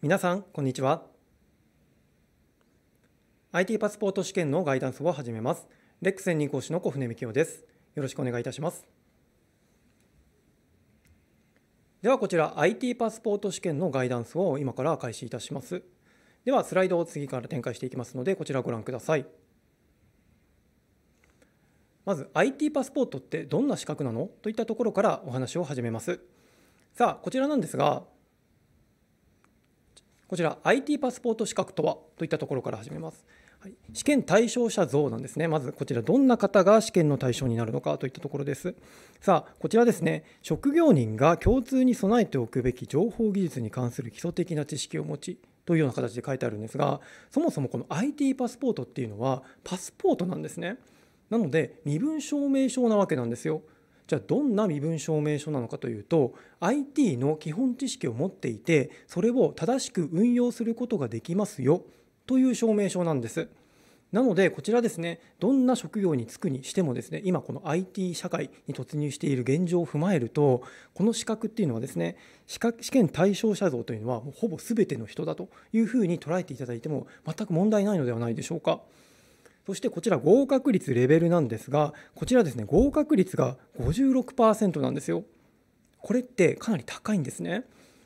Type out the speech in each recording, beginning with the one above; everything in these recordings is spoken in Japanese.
皆さんこんにちは IT パスポート試験のガイダンスを始めますレック専任講師の小船幹夫ですよろしくお願いいたしますではこちら IT パスポート試験のガイダンスを今から開始いたしますではスライドを次から展開していきますのでこちらご覧くださいまず IT パスポートってどんな資格なのといったところからお話を始めますさあこちらなんですがこちら IT パスポート資格とはといったところから始めます。はい、試験対象者像なんですね、まずこちら、どんな方が試験の対象になるのかといったところです。さあ、こちらですね、職業人が共通に備えておくべき情報技術に関する基礎的な知識を持ち、というような形で書いてあるんですが、そもそもこの IT パスポートっていうのは、パスポートなんですね。なので、身分証明書なわけなんですよ。じゃあどんな身分証明書なのかというと IT の基本知識を持っていてそれを正しく運用することができますよという証明書なんです。なのでこちらですねどんな職業に就くにしてもですね今この IT 社会に突入している現状を踏まえるとこの資格っていうのはですね資格試験対象者像というのはもうほぼ全ての人だというふうに捉えていただいても全く問題ないのではないでしょうか。そしてこちら合格率レベルなんですがこちらですね合格率が56%なんですよこれってかなり高いんですね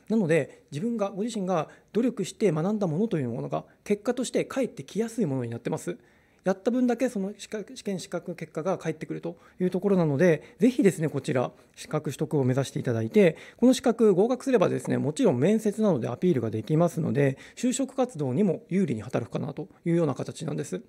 なので自分がご自身が努力して学んだものというものが結果として返ってきやすいものになってますやった分だけその試験資格結果が返ってくるというところなので、ぜひですね、こちら、資格取得を目指していただいて、この資格合格すればですね、もちろん面接などでアピールができますので、就職活動にも有利に働くかなというような形なんです。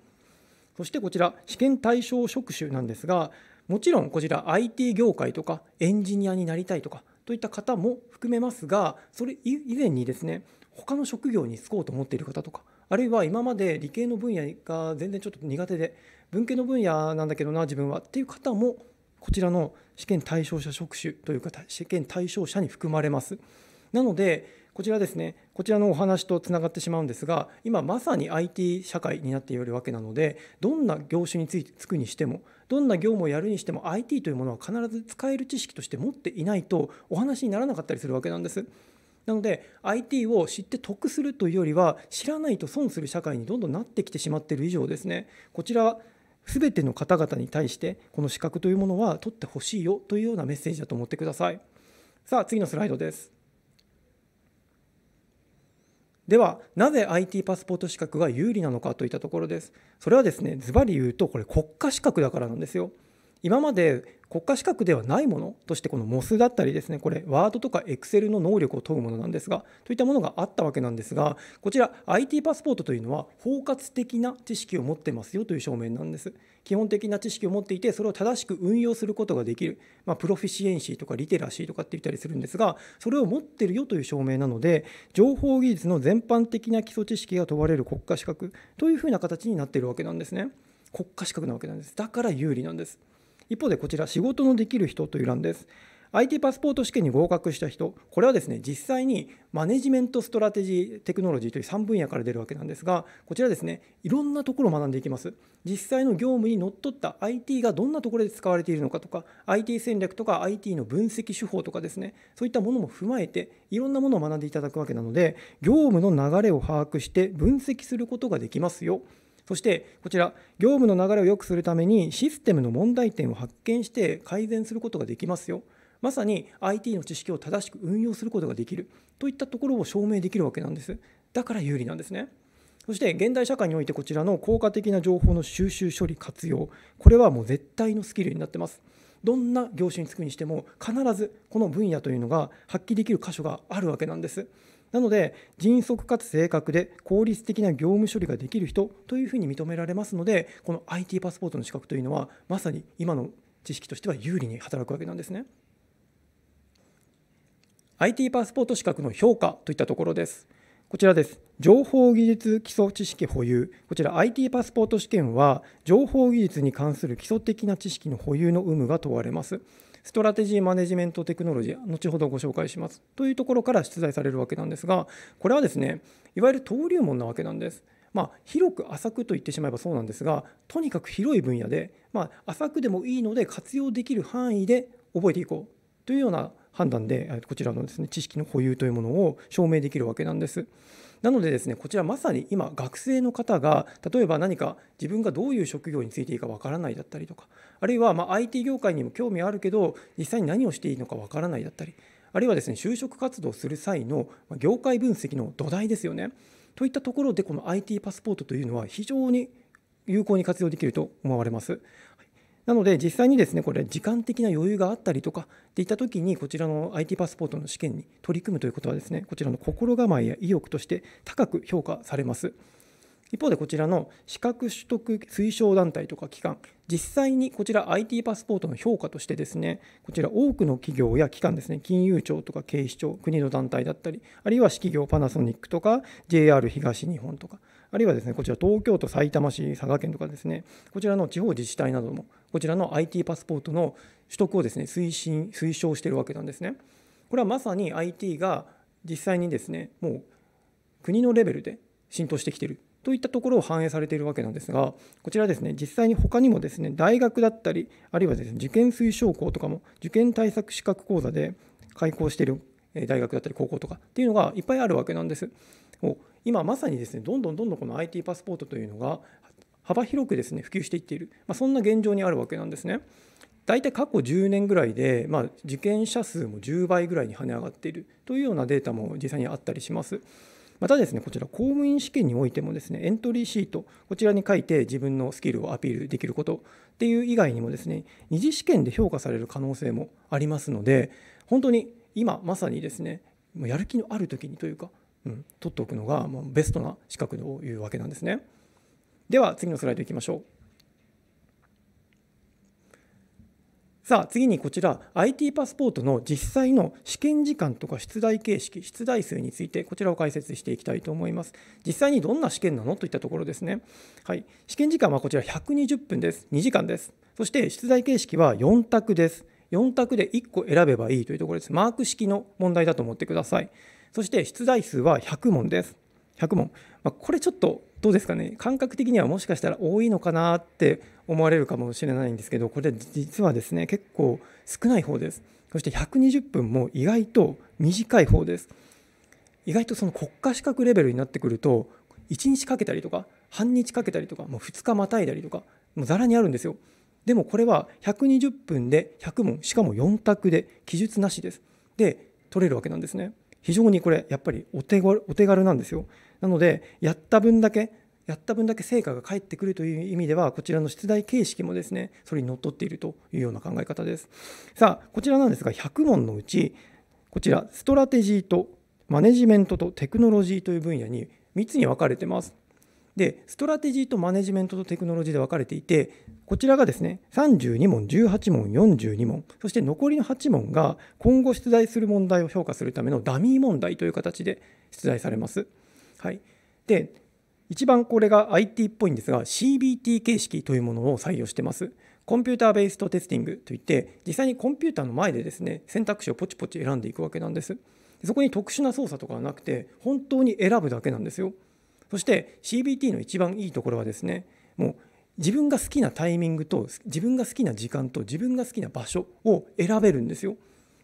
そしてこちら試験対象職種なんですがもちろんこちら IT 業界とかエンジニアになりたいとかといった方も含めますがそれ以前にですね他の職業に就こうと思っている方とかあるいは今まで理系の分野が全然ちょっと苦手で文系の分野なんだけどな自分はっていう方もこちらの試験対象者職種というか試験対象者に含まれます。なのでこちらですね、こちらのお話とつながってしまうんですが、今まさに IT 社会になっているわけなので、どんな業種についてつくにしても、どんな業務をやるにしても IT というものは必ず使える知識として持っていないとお話にならなかったりするわけなんです。なので IT を知って得するというよりは知らないと損する社会にどんどんなってきてしまっている以上ですねこちらす全ての方々に対してこの資格というものは取ってほしいよというようなメッセージだと思ってください。さあ次のスライドです。ではなぜ IT パスポート資格が有利なのかといったところですそれはですねズバリ言うとこれ国家資格だからなんですよ今まで国家資格ではないものとしてこの MOS だったりですねこれワードとか Excel の能力を問うものなんですがといったものがあったわけなんですがこちら IT パスポートというのは包括的な知識を持ってますよという証明なんです基本的な知識を持っていてそれを正しく運用することができる、まあ、プロフィシエンシーとかリテラシーとかって言ったりするんですがそれを持ってるよという証明なので情報技術の全般的な基礎知識が問われる国家資格というふうな形になっているわけなんですね国家資格なわけなんですだから有利なんです。一方でこちら仕事のできる人という欄です IT パスポート試験に合格した人これはですね実際にマネジメントストラテジーテクノロジーという3分野から出るわけなんですがこちらですねいろんなところを学んでいきます実際の業務にのっとった IT がどんなところで使われているのかとか IT 戦略とか IT の分析手法とかですねそういったものも踏まえていろんなものを学んでいただくわけなので業務の流れを把握して分析することができますよそしてこちら業務の流れを良くするためにシステムの問題点を発見して改善することができますよまさに IT の知識を正しく運用することができるといったところを証明できるわけなんですだから有利なんですねそして現代社会においてこちらの効果的な情報の収集処理活用これはもう絶対のスキルになってますどんな業種に就くにしても必ずこの分野というのが発揮できる箇所があるわけなんですなので迅速かつ正確で効率的な業務処理ができる人というふうに認められますのでこの IT パスポートの資格というのはまさに今の知識としては有利に働くわけなんですね。IT パスポート資格の評価といったところです。こちらです。情報技術基礎知識保有。こちら IT パスポート試験は、情報技術に関する基礎的な知識の保有の有無が問われます。ストラテジー・マネジメント・テクノロジー、後ほどご紹介します。というところから出題されるわけなんですが、これはですね、いわゆる登竜門なわけなんです。まあ、広く浅くと言ってしまえばそうなんですが、とにかく広い分野で、まあ、浅くでもいいので活用できる範囲で覚えていこうというような判断で、こちらのですね、知識の保有というものを証明できるわけなんです。なのでですねこちらまさに今学生の方が例えば何か自分がどういう職業についていいかわからないだったりとかあるいはま IT 業界にも興味あるけど実際に何をしていいのかわからないだったりあるいはですね就職活動する際の業界分析の土台ですよねといったところでこの IT パスポートというのは非常に有効に活用できると思われます。なので実際にですねこれ時間的な余裕があったりとかっていった時にこちらの IT パスポートの試験に取り組むということはですねこちらの心構えや意欲として高く評価されます。一方でこちらの資格取得推奨団体とか機関実際にこちら IT パスポートの評価としてですねこちら多くの企業や機関ですね金融庁とか警視庁国の団体だったりあるいは市企業パナソニックとか JR 東日本とかあるいはですねこちら東京都、埼玉市、佐賀県とかですねこちらの地方自治体なども、こちらの IT パスポートの取得をですね推進推奨しているわけなんですね。これはまさに IT が実際にですねもう国のレベルで浸透してきているといったところを反映されているわけなんですがこちらですね実際に他にもですね大学だったりあるいはですね受験推奨校とかも受験対策資格講座で開講している大学だったり高校とかっていうのがいっぱいあるわけなんです。今まさにですねどんどんどんどんこの IT パスポートというのが幅広くですね普及していっている、まあ、そんな現状にあるわけなんですね。大体過去10年ぐらいで、まあ、受験者数も10倍ぐらいに跳ね上がっているというようなデータも実際にあったりします。またですねこちら公務員試験においてもですねエントリーシートこちらに書いて自分のスキルをアピールできることっていう以外にもですね二次試験で評価される可能性もありますので本当に今まさにですねやる気のある時にというかうん、取っておくのがもうベストな資格というわけなんですね。では次のスライドいきましょう。さあ次にこちら IT パスポートの実際の試験時間とか出題形式出題数についてこちらを解説していきたいと思います実際にどんな試験なのといったところですねはい試験時間はこちら120分です2時間ですそして出題形式は4択です4択で1個選べばいいというところですマーク式の問題だと思ってくださいそして出題数は100問です。100問。まあ、これちょっとどうですかね、感覚的にはもしかしたら多いのかなって思われるかもしれないんですけど、これ実はですね、結構少ない方です。そして120分も意外と短い方です。意外とその国家資格レベルになってくると、1日かけたりとか、半日かけたりとか、もう2日またいだりとか、もうざらにあるんですよ。でもこれは120分で100問、しかも4択で記述なしです。で、取れるわけなんですね。非常にこれやっぱりお手お手軽なんですよ。なのでやった分だけやった分だけ成果が返ってくるという意味ではこちらの出題形式もですねそれにのっとっているというような考え方ですさあこちらなんですが100問のうちこちらストラテジーとマネジメントとテクノロジーという分野に3つに分かれてますでストラテジーとマネジメントとテクノロジーで分かれていてこちらがですね32問18問42問そして残りの8問が今後出題する問題を評価するためのダミー問題という形で出題されます。はい、で一番これが IT っぽいんですが CBT 形式というものを採用してます。コンピューターベイストテスティングといって実際にコンピューターの前でですね選択肢をポチポチ選んでいくわけなんです。そこに特殊な操作とかはなくて本当に選ぶだけなんですよ。そして CBT の一番いいところはですねもう自分が好きなタイミングと自分が好きな時間と自分が好きな場所を選べるんですよ。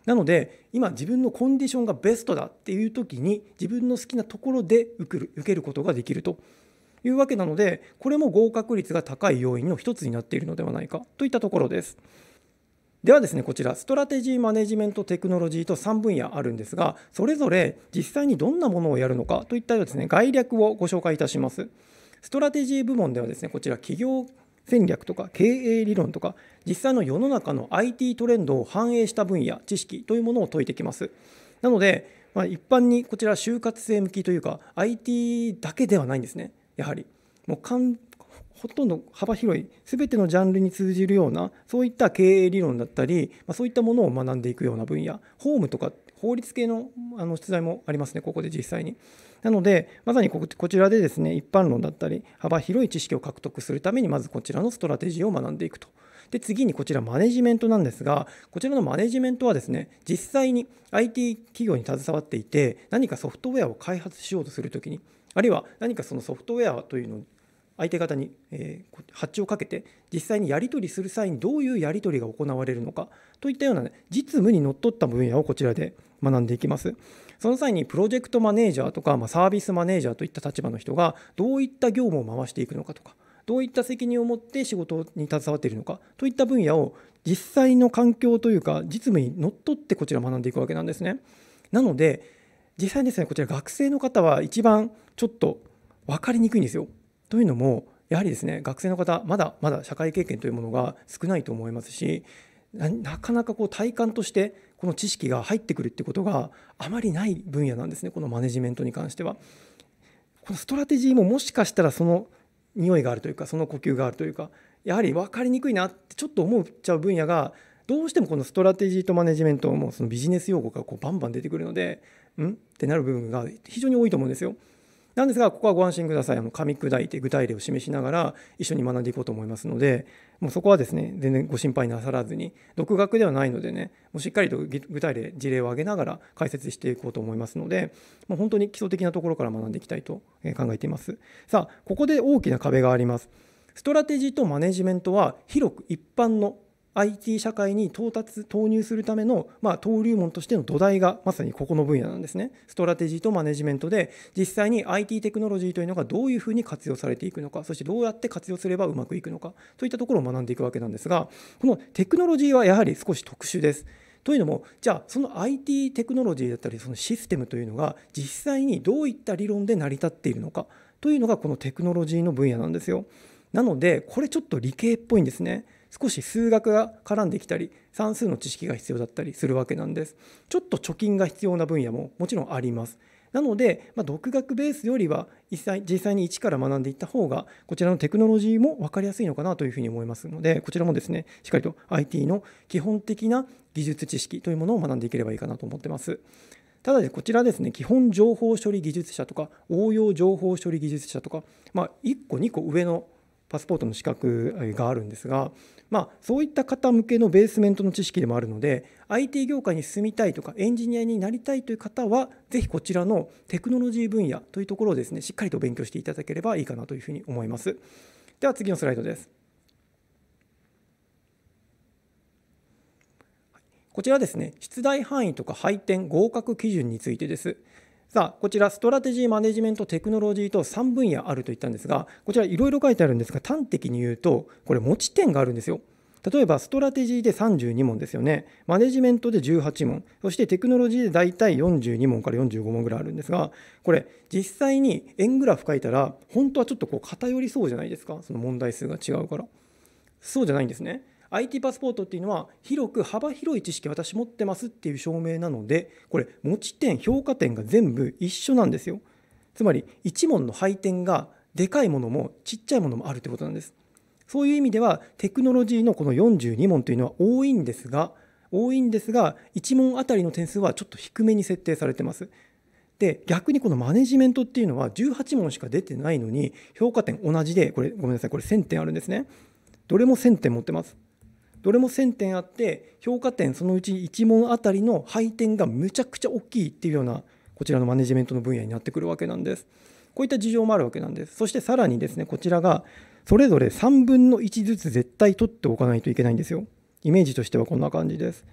なので今自分のコンディションがベストだっていう時に自分の好きなところで受ける受けることができるというわけなのでこれも合格率が高い要因の一つになっているのではないかといったところです。ではですねこちらストラテジーマネジメントテクノロジーと3分野あるんですがそれぞれ実際にどんなものをやるのかといったですね概略をご紹介いたしますストラテジー部門ではですねこちら企業戦略とか経営理論とか実際の世の中の IT トレンドを反映した分野知識というものを解いてきますなので、まあ、一般にこちら就活生向きというか IT だけではないんですねやはりもう完ほとんど幅広い全てのジャンルに通じるようなそういった経営理論だったり、まあ、そういったものを学んでいくような分野ホームとか法律系のあの出題もありますねここで実際に。なのでまさにこちらでですね一般論だったり幅広い知識を獲得するためにまずこちらのストラテジーを学んでいくと。で次にこちらマネジメントなんですがこちらのマネジメントはですね実際に IT 企業に携わっていて何かソフトウェアを開発しようとするときにあるいは何かそのソフトウェアというの相手方に、えー、発注をかけて実際にやり取りする際にどういうやり取りが行われるのかといったような、ね、実務にのっとった分野をこちらで学んでいきます。その際にプロジェクトマネージャーとか、まあ、サービスマネージャーといった立場の人がどういった業務を回していくのかとかどういった責任を持って仕事に携わっているのかといった分野を実際の環境というか実務にのっとってこちら学んでいくわけなんですね。なので実際ですねこちら学生の方は一番ちょっと分かりにくいんですよ。というのもやはりですね学生の方まだまだ社会経験というものが少ないと思いますしなかなかこう体感としてこの知識が入ってくるってことがあまりない分野なんですねこのマネジメントに関しては。このストラテジーももしかしたらその匂いがあるというかその呼吸があるというかやはり分かりにくいなってちょっと思っちゃう分野がどうしてもこのストラテジーとマネジメントもそのビジネス用語がこうバンバン出てくるのでんってなる部分が非常に多いと思うんですよ。なんですがここはご安心くださいあの噛み砕いて具体例を示しながら一緒に学んでいこうと思いますのでもうそこはですね全然ご心配なさらずに独学ではないのでねもうしっかりと具体例事例を挙げながら解説していこうと思いますのでもう本当に基礎的なところから学んでいきたいと考えていますさあここで大きな壁がありますストラテジーとマネジメントは広く一般の IT 社会に到達投入するための、まあ、登竜門としての土台がまさにここの分野なんですねストラテジーとマネジメントで実際に IT テクノロジーというのがどういうふうに活用されていくのかそしてどうやって活用すればうまくいくのかといったところを学んでいくわけなんですがこのテクノロジーはやはり少し特殊です。というのもじゃあその IT テクノロジーだったりそのシステムというのが実際にどういった理論で成り立っているのかというのがこのテクノロジーの分野なんですよ。なのでこれちょっと理系っぽいんですね。少し数学が絡んできたり算数の知識が必要だったりするわけなんですちょっと貯金が必要な分野ももちろんありますなので、まあ、独学ベースよりは実際に一から学んでいった方がこちらのテクノロジーも分かりやすいのかなというふうに思いますのでこちらもですねしっかりと IT の基本的な技術知識というものを学んでいければいいかなと思ってます。ただでこちらですね基本情報処理技術者とか応用情報処理技術者とか、まあ、1個2個上のパスポートの資格があるんですが、まあ、そういった方向けのベースメントの知識でもあるので IT 業界に進みたいとかエンジニアになりたいという方はぜひこちらのテクノロジー分野というところをですねしっかりと勉強していただければいいかなというふうに思います。では次のスライドです。こちらですね、出題範囲とか配点、合格基準についてです。さあこちらストラテジーマネジメントテクノロジーと3分野あると言ったんですがこちらいろいろ書いてあるんですが端的に言うとこれ持ち点があるんですよ。例えばストラテジーで32問ですよねマネジメントで18問そしてテクノロジーで大体42問から45問ぐらいあるんですがこれ実際に円グラフ書いたら本当はちょっとこう偏りそうじゃないですかその問題数が違うからそうじゃないんですね IT パスポートっていうのは広く幅広い知識私持ってますっていう証明なのでこれ持ち点評価点が全部一緒なんですよつまり1問の配点がでかいものもちっちゃいものもあるってことなんですそういう意味ではテクノロジーのこの42問というのは多いんですが多いんですが1問あたりの点数はちょっと低めに設定されてますで逆にこのマネジメントっていうのは18問しか出てないのに評価点同じでこれごめんなさいこれ1000点あるんですねどれも1000点持ってますどれも1000点あって評価点そのうち1問あたりの配点がむちゃくちゃ大きいっていうようなこちらのマネジメントの分野になってくるわけなんです。こういった事情もあるわけなんです。そしてさらにですね、こちらがそれぞれ3分の1ずつ絶対取っておかないといけないんですよ。イメージとしてはこんな感じです。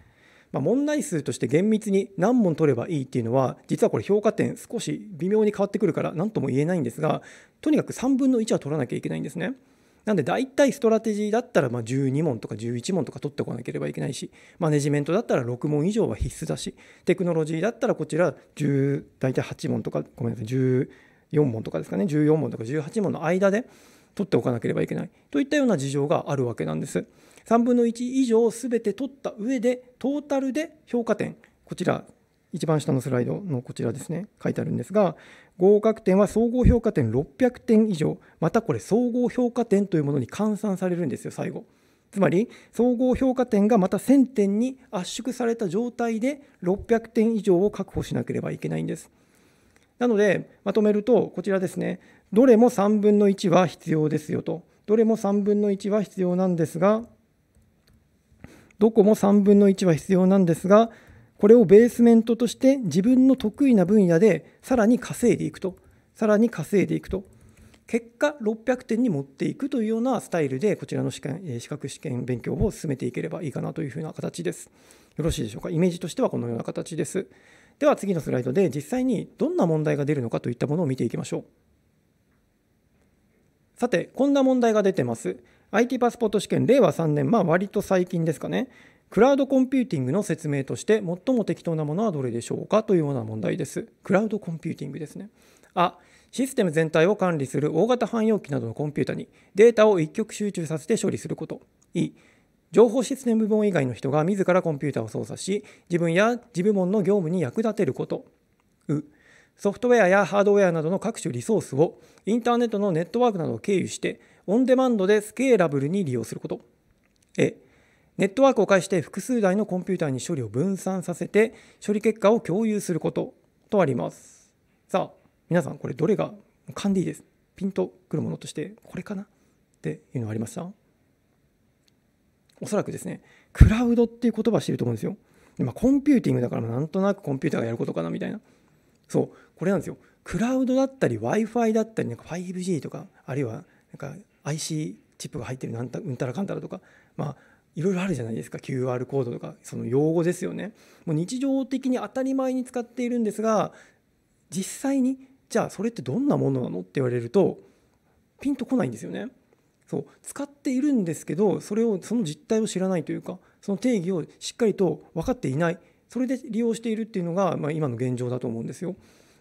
まあ、問題数として厳密に何問取ればいいっていうのは実はこれ評価点少し微妙に変わってくるから何とも言えないんですがとにかく3分の1は取らなきゃいけないんですね。なんで大体ストラテジーだったらま12問とか11問とか取ってこなければいけないし、マネジメントだったら6問以上は必須だし、テクノロジーだったらこちら10大体8問とか、ごめんなさい、14問とかですかね、14問とか18問の間で取っておかなければいけないといったような事情があるわけなんです。3分の1以上全て取った上で、トータルで評価点、こちら一番下のスライドのこちらですね書いてあるんですが合格点は総合評価点600点以上またこれ総合評価点というものに換算されるんですよ最後つまり総合評価点がまた1000点に圧縮された状態で600点以上を確保しなければいけないんですなのでまとめるとこちらですねどれも3分の1は必要ですよとどれも3分の1は必要なんですがどこも3分の1は必要なんですがこれをベースメントとして自分の得意な分野でさらに稼いでいくとさらに稼いでいくと結果600点に持っていくというようなスタイルでこちらの試験資格試験勉強を進めていければいいかなというふうな形ですよろしいでしょうかイメージとしてはこのような形ですでは次のスライドで実際にどんな問題が出るのかといったものを見ていきましょうさてこんな問題が出てます IT パスポート試験令和3年まあ割と最近ですかねクラウドコンピューティングの説明として最も適当なものはどれでしょうかというような問題です。クラウドコンピューティングですね。あ、システム全体を管理する大型汎用機などのコンピュータにデータを一極集中させて処理すること。E、情報システム部門以外の人が自らコンピュータを操作し、自分や自部門の業務に役立てること。う、ソフトウェアやハードウェアなどの各種リソースをインターネットのネットワークなどを経由してオンデマンドでスケーラブルに利用すること。え、ネットワークを介して複数台のコンピューターに処理を分散させて処理結果を共有することとありますさあ皆さんこれどれが勘でいいですピンとくるものとしてこれかなっていうのありましたおそらくですねクラウドっていう言葉してると思うんですよで、まあ、コンピューティングだからなんとなくコンピューターがやることかなみたいなそうこれなんですよクラウドだったり w i f i だったりなんか 5G とかあるいはなんか IC チップが入ってるなんたうんたらかんたらとか、まあ、いろいろあるじゃないですか QR コードとかその用語ですよねもう日常的に当たり前に使っているんですが実際にじゃあそれってどんなものなのって言われるとピンとこないんですよねそう使っているんですけどそれをその実態を知らないというかその定義をしっかりと分かっていないそれで利用しているっていうのが、まあ、今の現状だと思うんですよ。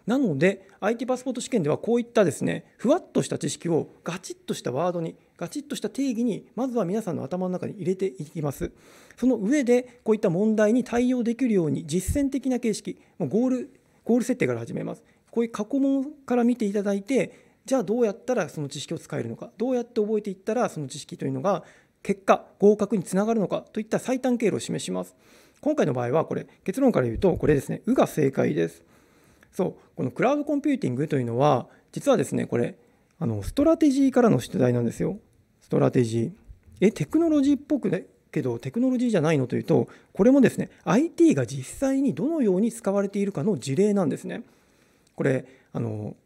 なので IT パスポート試験ではこういったですねふわっとした知識をガチッとしたワードにガチッとした定義にまずは皆さんの頭の中に入れていきますその上でこういった問題に対応できるように実践的な形式もゴールゴール設定から始めますこういう過去問から見ていただいてじゃあどうやったらその知識を使えるのかどうやって覚えていったらその知識というのが結果合格につながるのかといった最短経路を示します今回の場合はこれ結論から言うとこれですね「う」が正解ですそうこのクラウドコンピューティングというのは実はですねこれあのストラテジーからの出題なんですよストラテジーえテクノロジーっぽくいけどテクノロジーじゃないのというとこれもですね IT が実際にどのように使われているかの事例なんですね。これあの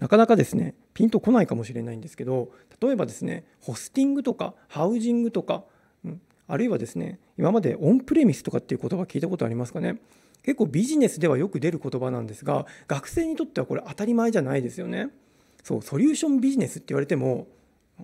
なかなかですねピンとこないかもしれないんですけど例えばですねホスティングとかハウジングとか、うん、あるいはですね今までオンプレミスとかっていう言葉聞いたことありますかね結構ビジネスではよく出る言葉なんですが学生にとってはこれ当たり前じゃないですよね。そうソリューションビジネスって言われても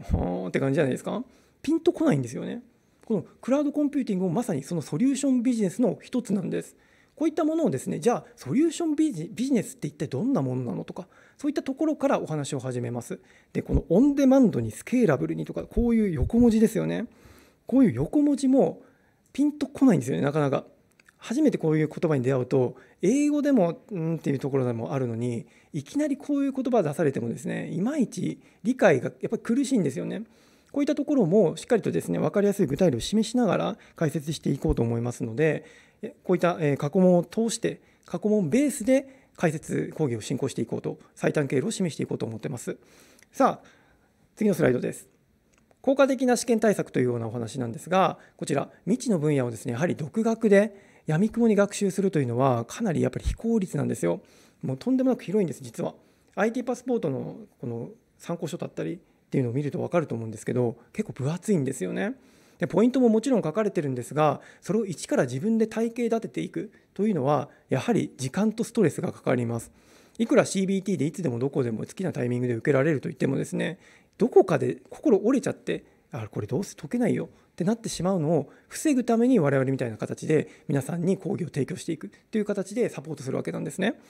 ほーって感じじゃないですかピンとこないんですよねこのクラウドコンピューティングもまさにそのソリューションビジネスの一つなんですこういったものをですねじゃあソリューションビジネスって一体どんなものなのとかそういったところからお話を始めますでこのオンデマンドにスケーラブルにとかこういう横文字ですよねこういう横文字もピンとこないんですよねなかなか初めてこういう言葉に出会うと英語でもうんっていうところでもあるのにいきなりこういう言葉出されてもですねいまいち理解がやっぱり苦しいんですよね。こういったところもしっかりとですね分かりやすい具体例を示しながら解説していこうと思いますのでこういった過去問を通して過去問ベースで解説講義を進行していこうと最短経路を示していこうと思ってます。さあ次のスライドです。効果的な試験対策というようなお話なんですがこちら未知の分野をですねやはり独学でくもに学習するというのはかなりやっぱり非効率なんですよ。もうとんでもなく広いんです実は。IT パスポートのこの参考書だったりっていうのを見ると分かると思うんですけど結構分厚いんですよね。でポイントももちろん書かれてるんですがそれを一から自分で体系立てていくというのはやはり時間とストレスがかかります。いくら CBT でいつでもどこでも好きなタイミングで受けられるといってもですねどこかで心折れちゃってあこれどうせ解けないよってなってしまうのを防ぐために我々みたいな形で皆さんに講義を提供していくという形でサポートするわけなんですね。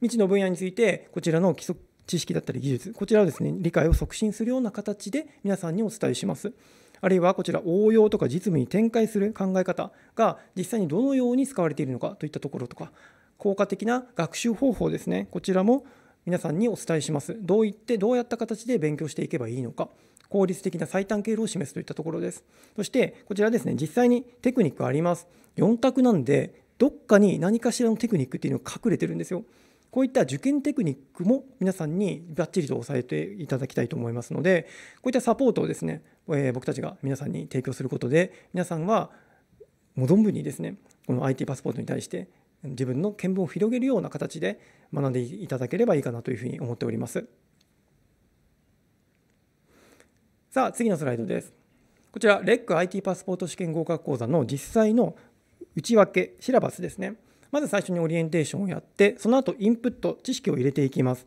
未知の分野についてこちらの基礎知識だったり技術こちらをですね理解を促進するような形で皆さんにお伝えします。あるいはこちら応用とか実務に展開する考え方が実際にどのように使われているのかといったところとか効果的な学習方法ですねこちらも皆さんにお伝えしますどういってどうやった形で勉強していけばいいのか効率的な最短経路を示すといったところです。そしてこちらですね実際にテクニックあります。4択なんでどっかに何かしらのテクニックっていうのが隠れてるんですよ。こういった受験テクニックも皆さんにバッチリと押さえていただきたいと思いますのでこういったサポートをですね、えー、僕たちが皆さんに提供することで皆さんはもう存分にですねこの IT パスポートに対して自分の見聞を広げるような形で学んでいただければいいかなというふうに思っております。さあ、次のスライドです。こちら、レック IT パスポート試験合格講座の実際の内訳、シラバスですね。まず最初にオリエンテーションをやって、その後インプット、知識を入れていきます。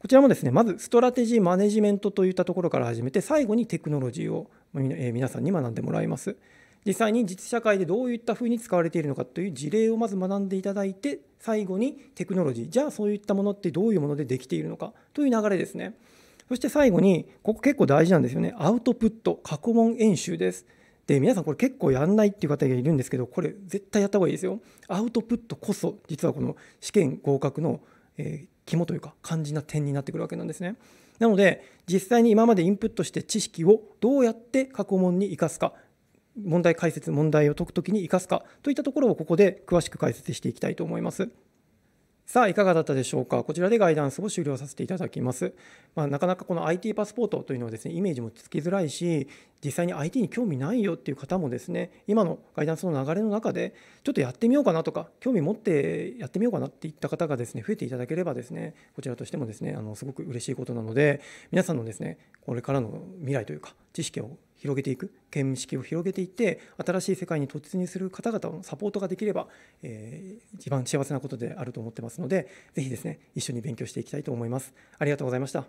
こちらもですね、まずストラテジー、マネジメントといったところから始めて、最後にテクノロジーを皆さんに学んでもらいます。実際に実社会でどういったふうに使われているのかという事例をまず学んでいただいて最後にテクノロジーじゃあそういったものってどういうものでできているのかという流れですねそして最後にここ結構大事なんですよねアウトプット過去問演習です。で皆さんこれ結構やんないっていう方がいるんですけどこれ絶対やった方がいいですよ。アウトプットこそ実はこの試験合格の、えー、肝というか肝心な点になってくるわけなんですね。なので実際に今までインプットして知識をどうやって過去問に生かすか問題解説問題を解く時に生かすかといったところをここで詳しく解説していきたいと思います。さあ、いかがだったでしょうか。こちらでガイダンスを終了させていただきます。まあ、なかなかこの IT パスポートというのはですね、イメージもつきづらいし、実際に IT に興味ないよっていう方もですね、今のガイダンスの流れの中で、ちょっとやってみようかなとか、興味持ってやってみようかなっていった方がですね、増えていただければですね、こちらとしてもですね、あのすごく嬉しいことなので、皆さんのですね、これからの未来というか、知識を広げていく見識を広げていって新しい世界に突入する方々のサポートができれば、えー、一番幸せなことであると思ってますのでぜひですね一緒に勉強していきたいと思いますありがとうございました